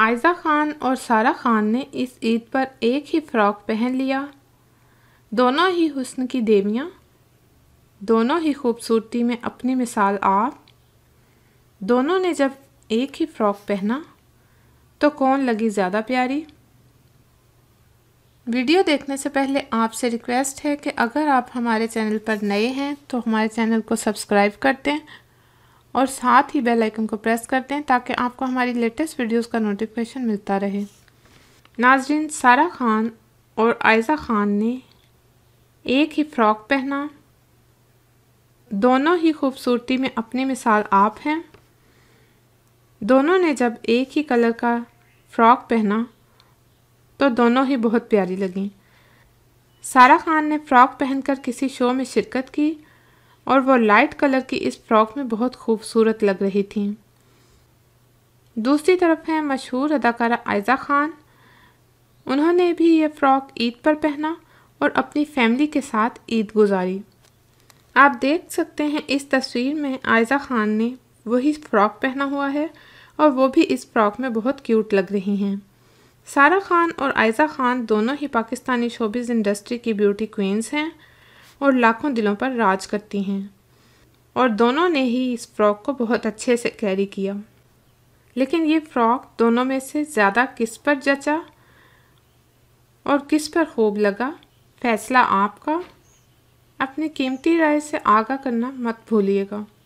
आयजा खान और सारा खान ने इस ईद पर एक ही फ्रॉक पहन लिया दोनों ही हुस्न की देवियाँ दोनों ही खूबसूरती में अपनी मिसाल आप दोनों ने जब एक ही फ्रॉक पहना तो कौन लगी ज़्यादा प्यारी वीडियो देखने से पहले आपसे रिक्वेस्ट है कि अगर आप हमारे चैनल पर नए हैं तो हमारे चैनल को सब्सक्राइब कर दें और साथ ही बेल आइकन को प्रेस कर दें ताकि आपको हमारी लेटेस्ट वीडियोस का नोटिफिकेशन मिलता रहे नाजरीन सारा खान और आयज़ा खान ने एक ही फ्रॉक पहना दोनों ही खूबसूरती में अपनी मिसाल आप हैं दोनों ने जब एक ही कलर का फ्रॉक पहना तो दोनों ही बहुत प्यारी लगी सारा खान ने फ्रॉक पहनकर किसी शो में शिरकत की और वह लाइट कलर की इस फ्रॉक में बहुत खूबसूरत लग रही थी दूसरी तरफ हैं मशहूर अदाकारा आयजा खान उन्होंने भी ये फ़्रॉक ईद पर पहना और अपनी फैमिली के साथ ईद गुजारी आप देख सकते हैं इस तस्वीर में आयजा खान ने वही फ़्रॉक पहना हुआ है और वो भी इस फ्रॉक में बहुत क्यूट लग रही हैं सारा खान और आयजा खान दोनों ही पाकिस्तानी शोबिज़ इंडस्ट्री की ब्यूटी क्वींस हैं और लाखों दिलों पर राज करती हैं और दोनों ने ही इस फ्रॉक को बहुत अच्छे से कैरी किया लेकिन ये फ्रॉक दोनों में से ज़्यादा किस पर जचा और किस पर खूब लगा फैसला आपका अपनी कीमती राय से आगा करना मत भूलिएगा